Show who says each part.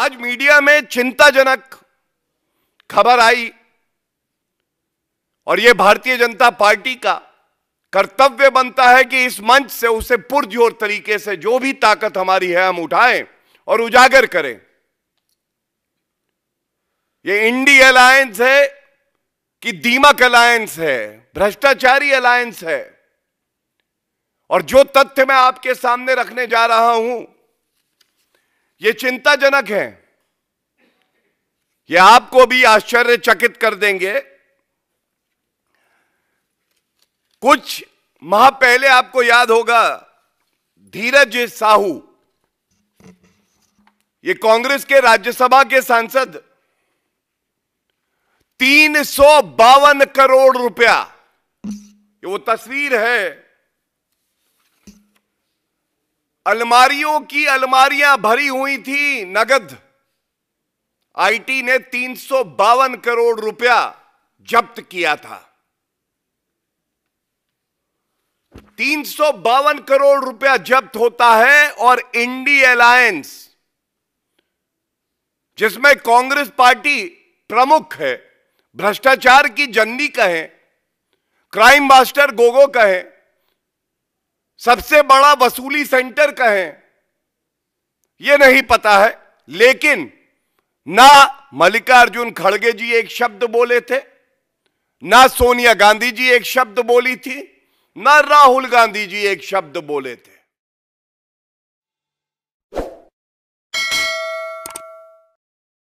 Speaker 1: आज मीडिया में चिंताजनक खबर आई और यह भारतीय जनता पार्टी का कर्तव्य बनता है कि इस मंच से उसे पुरजोर तरीके से जो भी ताकत हमारी है हम उठाएं और उजागर करें यह इंडी अलायंस है कि दीमक अलायंस है भ्रष्टाचारी अलायंस है और जो तथ्य मैं आपके सामने रखने जा रहा हूं ये चिंताजनक है ये आपको भी आश्चर्यचकित कर देंगे कुछ माह पहले आपको याद होगा धीरज साहू ये कांग्रेस के राज्यसभा के सांसद तीन सौ बावन करोड़ रुपया वो तस्वीर है अलमारियों की अलमारियां भरी हुई थी नगद आईटी ने तीन करोड़ रुपया जब्त किया था तीन करोड़ रुपया जब्त होता है और इंडी अलायंस जिसमें कांग्रेस पार्टी प्रमुख है भ्रष्टाचार की जन्नी कहें क्राइम मास्टर गोगो कहें सबसे बड़ा वसूली सेंटर कहें यह नहीं पता है लेकिन ना मल्लिकार्जुन खड़गे जी एक शब्द बोले थे ना सोनिया गांधी जी एक शब्द बोली थी ना राहुल गांधी जी एक शब्द बोले थे